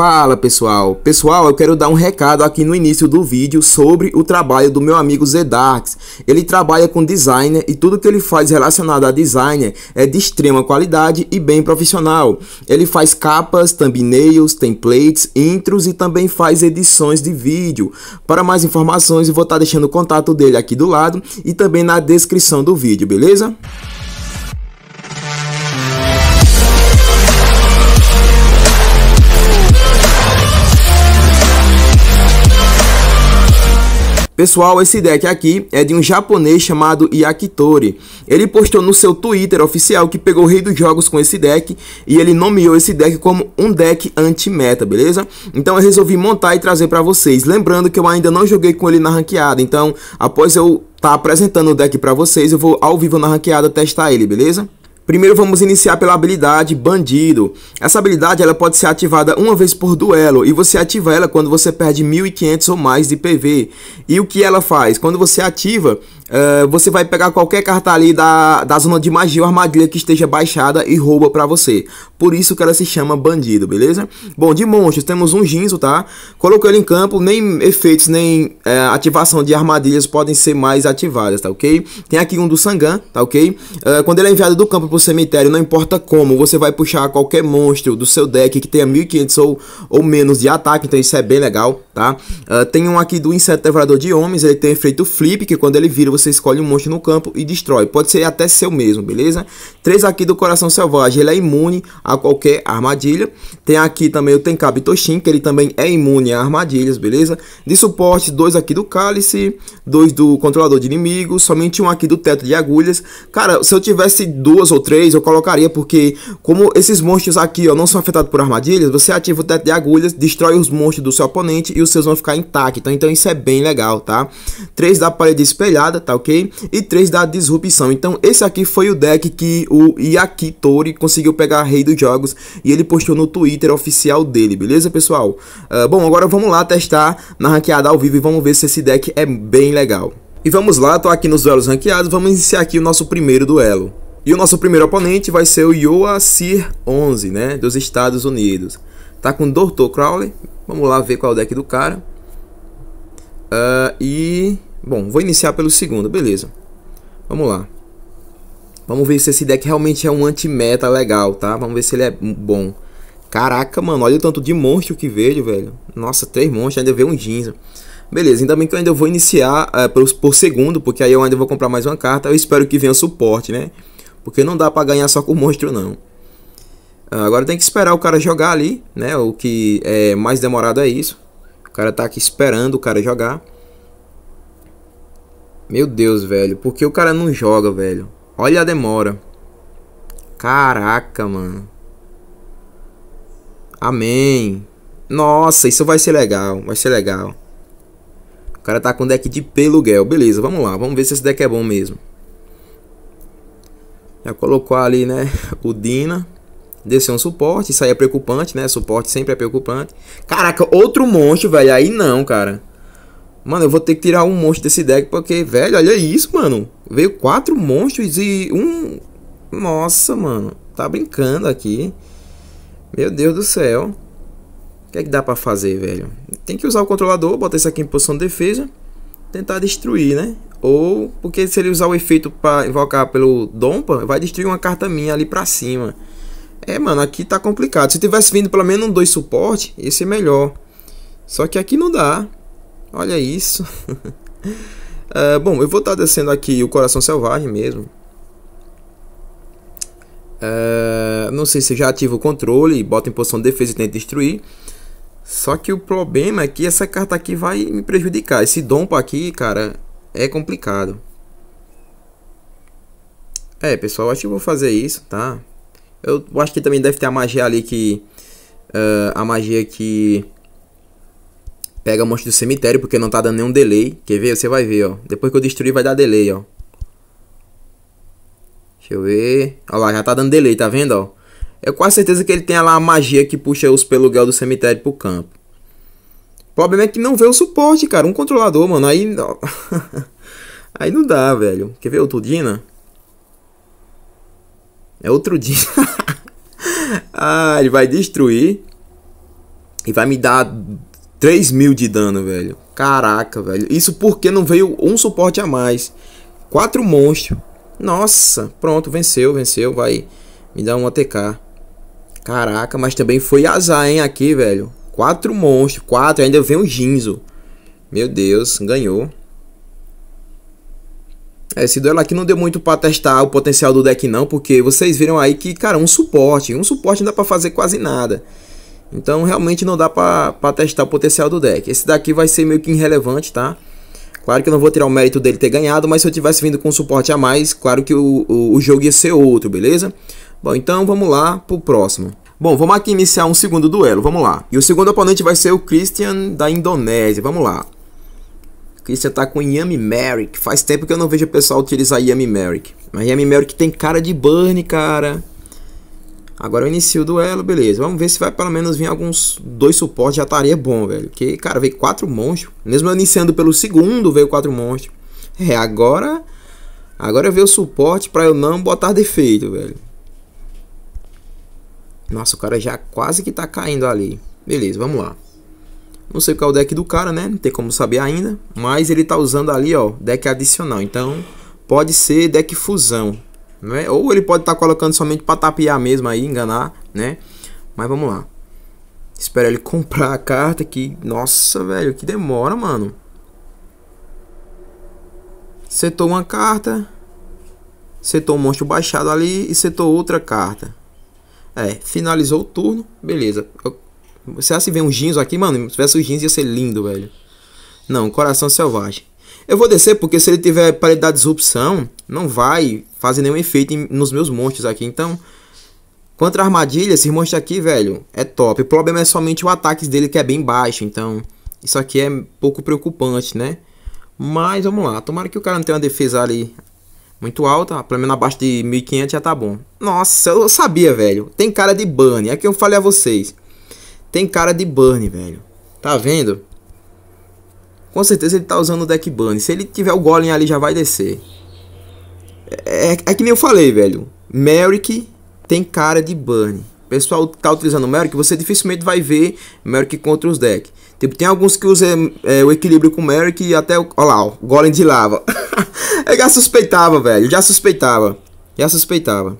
Fala pessoal, pessoal eu quero dar um recado aqui no início do vídeo sobre o trabalho do meu amigo Zedarx Ele trabalha com designer e tudo que ele faz relacionado a designer é de extrema qualidade e bem profissional Ele faz capas, thumbnails, templates, intros e também faz edições de vídeo Para mais informações eu vou estar deixando o contato dele aqui do lado e também na descrição do vídeo, beleza? Pessoal, esse deck aqui é de um japonês chamado Yakitori. Ele postou no seu Twitter oficial que pegou o rei dos jogos com esse deck e ele nomeou esse deck como um deck anti-meta, beleza? Então eu resolvi montar e trazer para vocês. Lembrando que eu ainda não joguei com ele na ranqueada, então após eu estar tá apresentando o deck para vocês, eu vou ao vivo na ranqueada testar ele, beleza? Primeiro vamos iniciar pela habilidade Bandido. Essa habilidade ela pode ser ativada uma vez por duelo e você ativa ela quando você perde 1500 ou mais de PV. E o que ela faz? Quando você ativa, Uh, você vai pegar qualquer carta ali da, da zona de magia ou armadilha que esteja baixada e rouba pra você. Por isso que ela se chama bandido, beleza? Bom, de monstros temos um Ginzo, tá? Coloquei ele em campo, nem efeitos, nem eh, ativação de armadilhas podem ser mais ativadas, tá ok? Tem aqui um do Sangan, tá ok? Uh, quando ele é enviado do campo pro cemitério, não importa como, você vai puxar qualquer monstro do seu deck que tenha 1500 ou, ou menos de ataque, então isso é bem legal, tá? Uh, tem um aqui do Inseto Devorador de Homens, ele tem efeito flip, que quando ele vira, você escolhe um monstro no campo e destrói. Pode ser até seu mesmo, beleza? Três aqui do Coração Selvagem, ele é imune a qualquer armadilha. Tem aqui também o Tenkabi Toshin, que ele também é imune a armadilhas, beleza? De suporte, dois aqui do Cálice, dois do Controlador de Inimigos, somente um aqui do Teto de Agulhas. Cara, se eu tivesse duas ou três, eu colocaria, porque como esses monstros aqui ó, não são afetados por armadilhas, você ativa o Teto de Agulhas, destrói os monstros do seu oponente e os seus vão ficar intactos. Então, então isso é bem legal, tá? Três da parede espelhada, tá ok? E 3 da disrupção. Então esse aqui foi o deck que o Yaki Tori conseguiu pegar rei dos jogos e ele postou no Twitter oficial dele, beleza pessoal? Uh, bom, agora vamos lá testar na ranqueada ao vivo e vamos ver se esse deck é bem legal. E vamos lá, tô aqui nos duelos ranqueados, vamos iniciar aqui o nosso primeiro duelo. E o nosso primeiro oponente vai ser o Yoasir 11, né, dos Estados Unidos. Tá com Dr. Crowley, vamos lá ver qual é o deck do cara. Uh, e Bom, vou iniciar pelo segundo, beleza. Vamos lá. Vamos ver se esse deck realmente é um anti-meta legal, tá? Vamos ver se ele é bom. Caraca, mano, olha o tanto de monstro que veio, velho. Nossa, três monstros, ainda veio um Jinza. Beleza, ainda bem que eu ainda vou iniciar é, por, por, segundo, porque aí eu ainda vou comprar mais uma carta. Eu espero que venha suporte, né? Porque não dá pra ganhar só com monstro, não. Ah, agora tem que esperar o cara jogar ali, né? O que é mais demorado é isso. O cara tá aqui esperando o cara jogar. Meu Deus, velho. Por que o cara não joga, velho? Olha a demora. Caraca, mano. Amém. Nossa, isso vai ser legal. Vai ser legal. O cara tá com deck de Pelugel. Beleza, vamos lá. Vamos ver se esse deck é bom mesmo. Já colocou ali, né? O Dina. Desceu um suporte. Isso aí é preocupante, né? Suporte sempre é preocupante. Caraca, outro monstro, velho. Aí não, cara. Mano, eu vou ter que tirar um monstro desse deck, porque, velho, olha isso, mano. Veio quatro monstros e um... Nossa, mano. Tá brincando aqui. Meu Deus do céu. O que é que dá pra fazer, velho? Tem que usar o controlador, botar isso aqui em posição de defesa. Tentar destruir, né? Ou, porque se ele usar o efeito pra invocar pelo Dompa, vai destruir uma carta minha ali pra cima. É, mano, aqui tá complicado. Se tivesse vindo pelo menos um dois suporte, ia ser melhor. Só que aqui não dá. Olha isso. uh, bom, eu vou estar tá descendo aqui o Coração Selvagem mesmo. Uh, não sei se já ativa o controle, bota em posição de defesa e tenta destruir. Só que o problema é que essa carta aqui vai me prejudicar. Esse dompa aqui, cara, é complicado. É, pessoal, acho que vou fazer isso, tá? Eu acho que também deve ter a magia ali que... Uh, a magia que Pega a monstro do cemitério, porque não tá dando nenhum delay. Quer ver? Você vai ver, ó. Depois que eu destruir, vai dar delay, ó. Deixa eu ver. Olha lá, já tá dando delay, tá vendo, ó? Eu quase certeza que ele tem lá a magia que puxa os peluguel do cemitério pro campo. O problema é que não vê o suporte, cara. Um controlador, mano. Aí. Aí não dá, velho. Quer ver outro Dina? É outro Dina. ah, ele vai destruir. E vai me dar 3 mil de dano, velho. Caraca, velho. Isso porque não veio um suporte a mais. Quatro monstros. Nossa, pronto, venceu, venceu. Vai me dar um ATK. Caraca, mas também foi azar, hein, aqui, velho. Quatro monstros, quatro. Ainda vem um Ginzo. Meu Deus, ganhou. É, esse duelo aqui não deu muito pra testar o potencial do deck não, porque vocês viram aí que, cara, um suporte. Um suporte não dá pra fazer quase nada. Então realmente não dá para testar o potencial do deck. Esse daqui vai ser meio que irrelevante, tá? Claro que eu não vou tirar o mérito dele ter ganhado, mas se eu tivesse vindo com suporte a mais, claro que o, o, o jogo ia ser outro, beleza? Bom, então vamos lá pro próximo. Bom, vamos aqui iniciar um segundo duelo, vamos lá. E o segundo oponente vai ser o Christian da Indonésia, vamos lá. Christian tá com Yami Merrick, faz tempo que eu não vejo o pessoal utilizar Yami Merrick. Mas Yami Merrick tem cara de burn, cara. Agora eu inicio o duelo, beleza. Vamos ver se vai pelo menos vir alguns dois suportes, já estaria bom, velho. Porque, cara, veio quatro monstros. Mesmo eu iniciando pelo segundo, veio quatro monstros. É, agora... Agora vejo o suporte para eu não botar defeito, velho. Nossa, o cara já quase que tá caindo ali. Beleza, vamos lá. Não sei qual é o deck do cara, né? Não tem como saber ainda. Mas ele tá usando ali, ó, deck adicional. Então, pode ser deck fusão. Né? Ou ele pode estar tá colocando somente para tapear mesmo aí, enganar, né? Mas vamos lá. Espera ele comprar a carta que... Nossa, velho, que demora, mano. Setou uma carta. Setou um monstro baixado ali e setou outra carta. É, finalizou o turno. Beleza. Você acha se vê um Ginzo aqui, mano? Se tivesse o um Ginzo ia ser lindo, velho. Não, Coração Selvagem. Eu vou descer porque se ele tiver paridade de disrupção, não vai fazer nenhum efeito em, nos meus monstros aqui. Então, contra a armadilha, esse monstro aqui, velho, é top. O problema é somente o ataque dele que é bem baixo. Então, isso aqui é um pouco preocupante, né? Mas vamos lá. Tomara que o cara não tenha uma defesa ali muito alta. Pelo menos abaixo de 1500 já tá bom. Nossa, eu sabia, velho. Tem cara de Burn. É que eu falei a vocês. Tem cara de Burn, velho. Tá vendo? Com certeza ele tá usando o deck bunny. Se ele tiver o golem ali, já vai descer. É, é, é, que nem eu falei, velho. Merrick tem cara de bunny. O pessoal tá utilizando o Merrick, você dificilmente vai ver Merrick contra os decks. Tipo, tem alguns que usam é, o equilíbrio com o Merrick e até o. Olha lá, o Golem de Lava. eu já suspeitava, velho. Já suspeitava. Já suspeitava.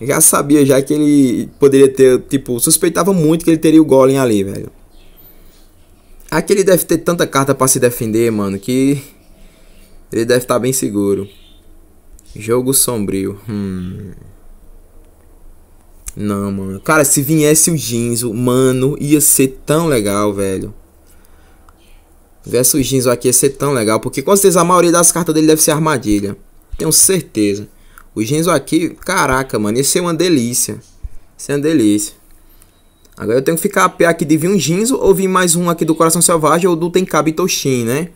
já sabia já que ele poderia ter. Tipo, suspeitava muito que ele teria o Golem ali, velho. Aqui ele deve ter tanta carta para se defender, mano, que ele deve estar tá bem seguro. Jogo sombrio. Hum. Não, mano. Cara, se viesse o Jinzo, mano, ia ser tão legal, velho. Viesse o Jinzo aqui ia ser tão legal. Porque com certeza a maioria das cartas dele deve ser armadilha. Tenho certeza. O Jinzo aqui, caraca, mano, ia ser uma delícia. Ia ser uma delícia. Agora eu tenho que ficar a pé aqui de vir um Jinzo ou vir mais um aqui do Coração Selvagem ou do Tenkabi Toshin, né?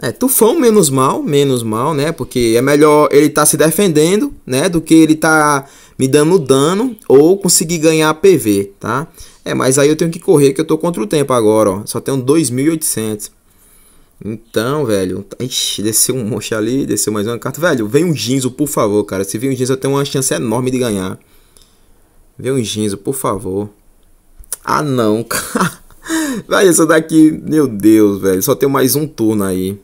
É, Tufão menos mal, menos mal, né? Porque é melhor ele tá se defendendo, né? Do que ele tá me dando dano ou conseguir ganhar PV, tá? É, mas aí eu tenho que correr que eu tô contra o tempo agora, ó. Só tenho 2.800. Então, velho. Ixi, desceu um mocha ali, desceu mais uma carta. Velho, vem um Ginzo, por favor, cara. Se vir um Ginzo, eu tenho uma chance enorme de ganhar. Vê um Ginzo, por favor. Ah, não, cara. Vai, essa daqui, meu Deus, velho. Só tem mais um turno aí.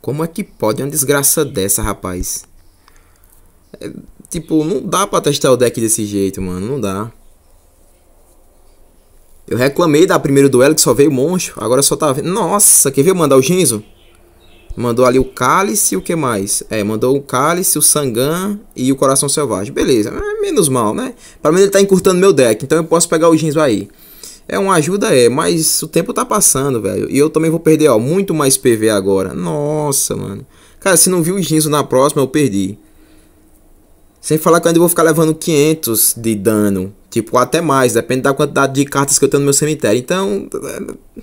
Como é que pode uma desgraça dessa, rapaz? É, tipo, não dá pra testar o deck desse jeito, mano. Não dá. Eu reclamei da primeiro duelo que só veio monstro. Agora só tá... Nossa, quer ver eu mandar o Ginzo? Mandou ali o cálice o que mais? É, mandou o cálice, o sangam e o coração selvagem. Beleza, é, menos mal, né? Pelo menos ele tá encurtando meu deck, então eu posso pegar o Jinzo aí. É uma ajuda, é, mas o tempo tá passando, velho. E eu também vou perder, ó, muito mais PV agora. Nossa, mano. Cara, se não viu o Jinzo na próxima, eu perdi. Sem falar que eu ainda vou ficar levando 500 de dano. Tipo, até mais, depende da quantidade de cartas que eu tenho no meu cemitério. Então, é,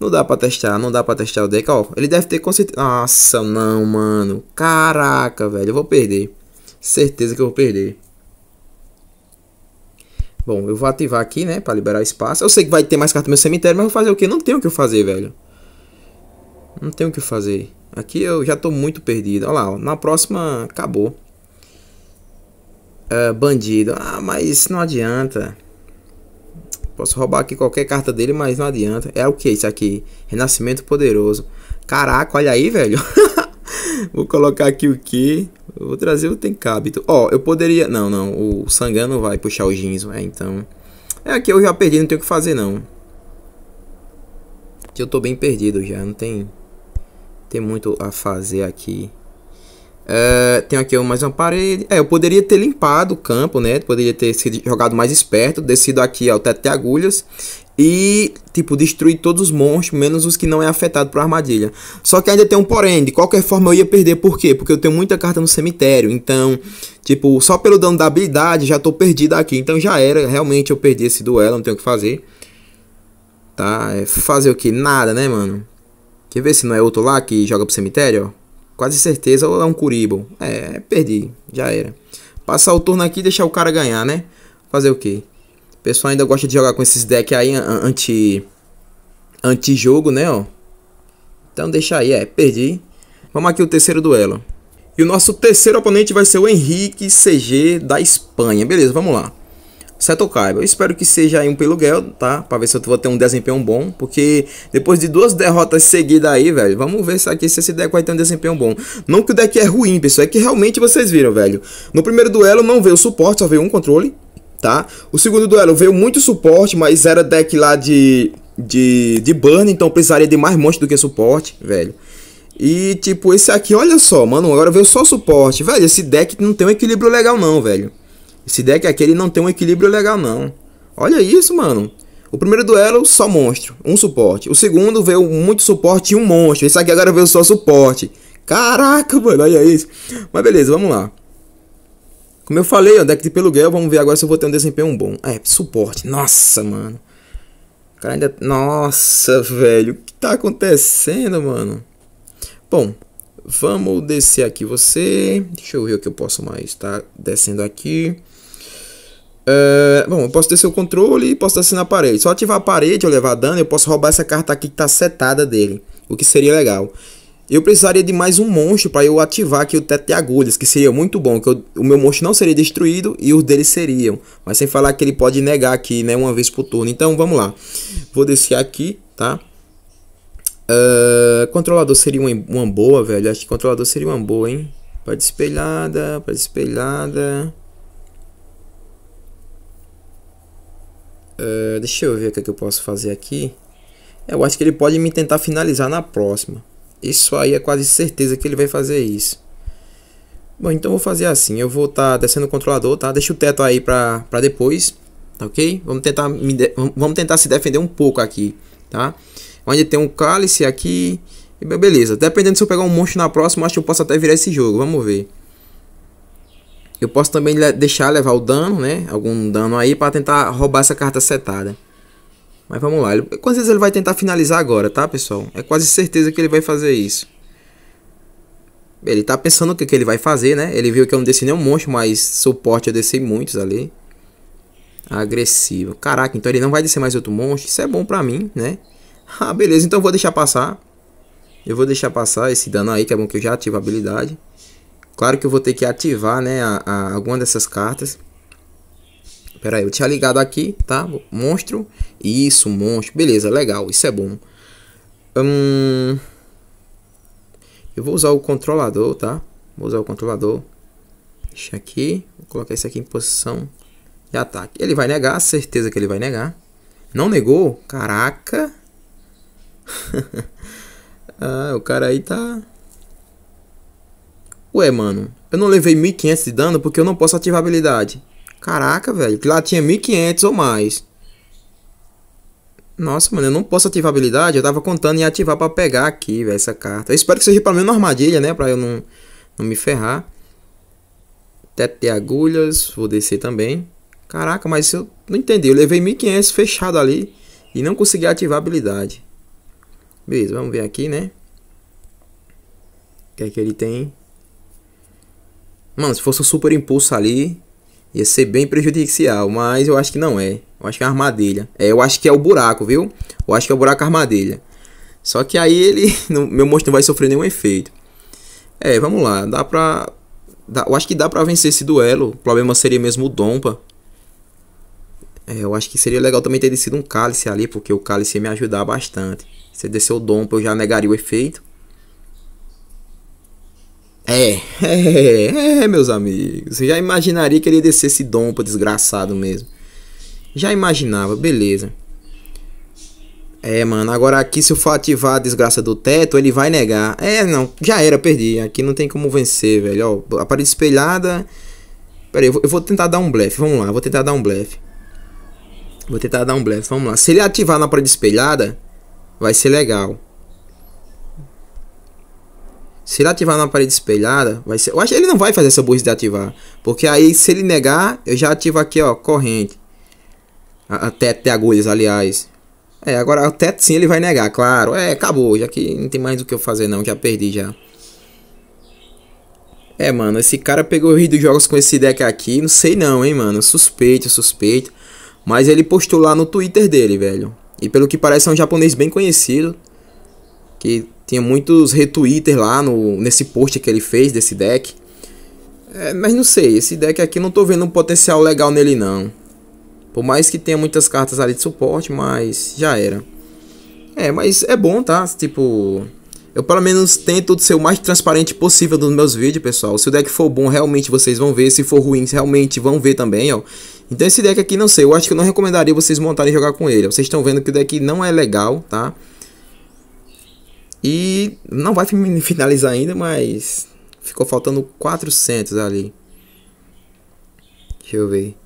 não dá pra testar, não dá pra testar o deck, ó. Ele deve ter com Nossa, não, mano. Caraca, velho, eu vou perder. Certeza que eu vou perder. Bom, eu vou ativar aqui, né, pra liberar espaço. Eu sei que vai ter mais carta no meu cemitério, mas vou fazer o quê? Não tenho o que eu fazer, velho. Não tenho o que fazer. Aqui eu já tô muito perdido. Olha lá, ó. na próxima acabou. Uh, bandido. Ah, mas não adianta. Posso roubar aqui qualquer carta dele, mas não adianta. É o que isso aqui? Renascimento Poderoso. Caraca, olha aí, velho. Vou colocar aqui o que? Vou trazer o Tencabito. Ó, oh, eu poderia... Não, não. O Sangano vai puxar o Jinzo, é, então... É aqui, eu já perdi, não tenho o que fazer, não. Eu tô bem perdido já, não tem... Tem muito a fazer aqui. Uh, tenho aqui mais uma parede. É, eu poderia ter limpado o campo, né? Poderia ter sido jogado mais esperto. Descido aqui ao teto de agulhas. E, tipo, destruir todos os monstros, menos os que não é afetado por armadilha. Só que ainda tem um porém. De qualquer forma, eu ia perder. Por quê? Porque eu tenho muita carta no cemitério. Então, tipo, só pelo dano da habilidade, já tô perdido aqui. Então já era. Realmente, eu perdi esse duelo. Não tenho o que fazer. Tá? É fazer o que? Nada, né, mano? Quer ver se não é outro lá que joga pro cemitério, ó? Quase certeza ou é um Curibo. É, perdi. Já era. Passar o turno aqui e deixar o cara ganhar, né? Fazer o quê? O pessoal ainda gosta de jogar com esses decks aí anti... Anti-jogo, né, ó. Então deixa aí, é. Perdi. Vamos aqui o terceiro duelo. E o nosso terceiro oponente vai ser o Henrique CG da Espanha. Beleza, vamos lá. Seto Kaiba. Eu espero que seja aí um pelo Gel, tá? Pra ver se eu vou ter um desempenho bom. Porque depois de duas derrotas seguidas aí, velho, vamos ver se, aqui, se esse deck vai ter um desempenho bom. Não que o deck é ruim, pessoal, é que realmente vocês viram, velho. No primeiro duelo não veio suporte, só veio um controle, tá? O segundo duelo veio muito suporte, mas era deck lá de, de, de burn, então precisaria de mais monte do que suporte, velho. E tipo, esse aqui, olha só, mano, agora veio só suporte. Velho, esse deck não tem um equilíbrio legal não, velho. Esse deck aqui ele não tem um equilíbrio legal, não. Olha isso, mano. O primeiro duelo, só monstro, um suporte. O segundo veio muito suporte e um monstro. Esse aqui agora veio só suporte. Caraca, mano, olha isso. Mas beleza, vamos lá. Como eu falei, o deck de Pelugel, vamos ver agora se eu vou ter um desempenho bom. É, suporte. Nossa, mano. O cara ainda... Nossa, velho. O que tá acontecendo, mano? Bom, vamos descer aqui você. Deixa eu ver o que eu posso mais. Tá descendo aqui. É, bom, eu posso ter seu controle e posso estar assim na parede. Se eu ativar a parede ou levar dano, eu posso roubar essa carta aqui que está setada dele. O que seria legal. Eu precisaria de mais um monstro para eu ativar aqui o teto de agulhas, que seria muito bom, que eu, o meu monstro não seria destruído e os dele seriam. Mas sem falar que ele pode negar aqui, né, uma vez por turno. Então, vamos lá. Vou descer aqui, tá? Uh, controlador seria uma, uma boa, velho. Acho que controlador seria uma boa, hein? Para espelhada, para espelhada. Eh, deixa eu ver o que, é que eu posso fazer aqui. Eu acho que ele pode me tentar finalizar na próxima. Isso aí é quase certeza que ele vai fazer isso. Bom, então vou fazer assim. Eu vou estar tá descendo o controlador, tá? Deixa o teto aí pra, pra depois, tá ok? Vamos tentar, de... Vamos tentar se defender um pouco aqui, tá? Onde tem um cálice aqui. Beleza, dependendo se eu pegar um monstro na próxima, acho que eu posso até virar esse jogo. Vamos ver. Eu posso também deixar levar o dano, né? Algum dano aí para tentar roubar essa carta setada. Mas vamos lá. Quantas vezes ele vai tentar finalizar agora, tá, pessoal? É quase certeza que ele vai fazer isso. Ele tá pensando o que, que ele vai fazer, né? Ele viu que eu não desci nenhum monstro, mas suporte eu desci muitos ali. Agressivo. Caraca, então ele não vai descer mais outro monstro. Isso é bom pra mim, né? Ah, beleza. Então eu vou deixar passar. Eu vou deixar passar esse dano aí, que é bom que eu já ativo a habilidade. Claro que eu vou ter que ativar, né, a, a, alguma dessas cartas. Pera aí, eu tinha ligado aqui, tá? Monstro. Isso, monstro. Beleza, legal. Isso é bom. Hum... Eu vou usar o controlador, tá? Vou usar o controlador. Deixa aqui. Vou colocar isso aqui em posição de ataque. Ele vai negar, certeza que ele vai negar. Não negou? Caraca. ah, o cara aí tá... Ué, mano, eu não levei 1500 de dano porque eu não posso ativar a habilidade. Caraca, velho, que lá tinha 1500 ou mais. Nossa, mano, eu não posso ativar a habilidade. Eu tava contando em ativar pra pegar aqui, velho, essa carta. Eu espero que seja pra menos uma armadilha, né? Pra eu não, não me ferrar. Teto de agulhas, vou descer também. Caraca, mas eu não entendi. Eu levei 1500 fechado ali e não consegui ativar a habilidade. Beleza, vamos ver aqui, né? O que é que ele tem? Mano, se fosse um super impulso ali, ia ser bem prejudicial, mas eu acho que não é. Eu acho que é armadilha. É, eu acho que é o buraco, viu? Eu acho que é o buraco armadilha. Só que aí ele. meu monstro não vai sofrer nenhum efeito. É, vamos lá. Dá pra. Dá, eu acho que dá pra vencer esse duelo. O problema seria mesmo o Dompa. É, eu acho que seria legal também ter descido um cálice ali, porque o cálice ia me ajudar bastante. Se descer o Dompa, eu já negaria o efeito. É, é, é, meus amigos. Você já imaginaria que ele ia descer esse dom pra desgraçado mesmo. Já imaginava, beleza. É, mano, agora aqui se eu for ativar a desgraça do teto, ele vai negar. É, não, já era, perdi. Aqui não tem como vencer, velho. Ó, a parede espelhada. Pera aí, eu vou tentar dar um blefe. Vamos lá, vou tentar dar um blefe. Vou tentar dar um blefe, vamos lá. Se ele ativar na parede espelhada, vai ser legal. Se ele ativar na parede espelhada, vai ser. Eu acho que ele não vai fazer essa burrice de ativar. Porque aí, se ele negar, eu já ativo aqui, ó, corrente. Até, ter agulhas, aliás. É, agora o teto sim ele vai negar, claro. É, acabou, já que não tem mais o que eu fazer não, já perdi já. É, mano, esse cara pegou o rio dos jogos com esse deck aqui, não sei não, hein, mano. Suspeito, suspeito. Mas ele postou lá no Twitter dele, velho. E pelo que parece é um japonês bem conhecido que tinha muitos retweeters lá no, nesse post que ele fez desse deck. É, mas não sei, esse deck aqui não tô vendo um potencial legal nele não. Por mais que tenha muitas cartas ali de suporte, mas já era. É, mas é bom, tá? Tipo, eu pelo menos tento ser o mais transparente possível dos meus vídeos, pessoal. Se o deck for bom, realmente vocês vão ver. Se for ruim, realmente vão ver também, ó. Então esse deck aqui, não sei, eu acho que eu não recomendaria vocês montarem e jogar com ele. Vocês estão vendo que o deck não é legal, tá? E não vai finalizar ainda, mas ficou faltando 400 ali. Deixa eu ver.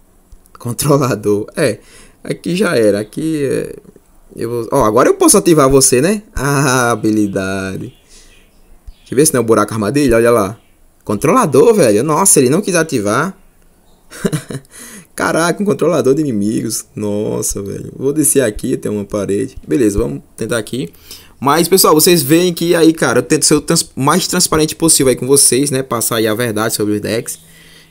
Controlador. É, aqui já era. Aqui é... eu vou... Ó, agora eu posso ativar você, né? Ah, habilidade. Deixa eu ver se não é o buraco armadilha, olha lá. Controlador, velho. Nossa, ele não quis ativar. Caraca, um controlador de inimigos. Nossa, velho. Vou descer aqui, tem uma parede. Beleza, vamos tentar aqui. Mas, pessoal, vocês veem que aí, cara, eu tento ser o trans mais transparente possível aí com vocês, né? Passar aí a verdade sobre os decks.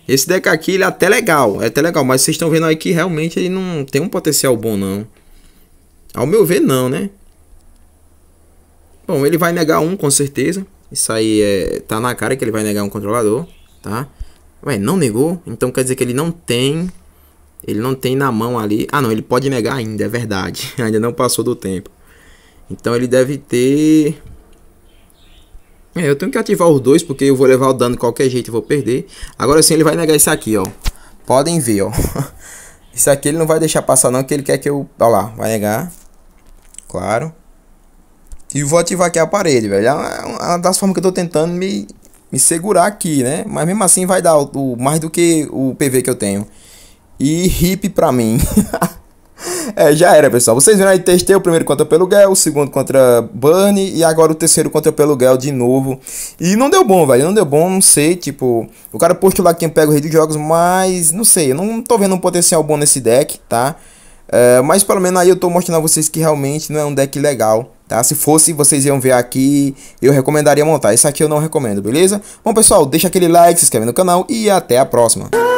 Esse deck aqui, ele é até legal, é até legal, mas vocês estão vendo aí que realmente ele não tem um potencial bom, não. Ao meu ver, não, né? Bom, ele vai negar um, com certeza. Isso aí é, tá na cara que ele vai negar um controlador, tá? Ué, não negou, então quer dizer que ele não tem... Ele não tem na mão ali... Ah, não, ele pode negar ainda, é verdade. ainda não passou do tempo. Então ele deve ter... É, eu tenho que ativar os dois, porque eu vou levar o dano de qualquer jeito e vou perder. Agora sim ele vai negar isso aqui, ó. Podem ver, ó. Isso aqui ele não vai deixar passar não, que ele quer que eu... Ó lá, vai negar. Claro. E vou ativar aqui a parede, velho. É uma é é das formas que eu tô tentando me, me segurar aqui, né? Mas mesmo assim vai dar o, o mais do que o PV que eu tenho. E hip pra mim. é, já era, pessoal. Vocês viram aí, testei o primeiro contra Pelugel, o segundo contra Bunny e agora o terceiro contra Pelugel de novo. E não deu bom, velho. Não deu bom, não sei. Tipo, o cara postou lá quem pega o rei de jogos, mas não sei. Eu não tô vendo um potencial bom nesse deck, tá? É, mas pelo menos aí eu tô mostrando a vocês que realmente não é um deck legal, tá? Se fosse, vocês iam ver aqui, eu recomendaria montar. Isso aqui eu não recomendo, beleza? Bom, pessoal, deixa aquele like, se inscreve no canal e até a próxima.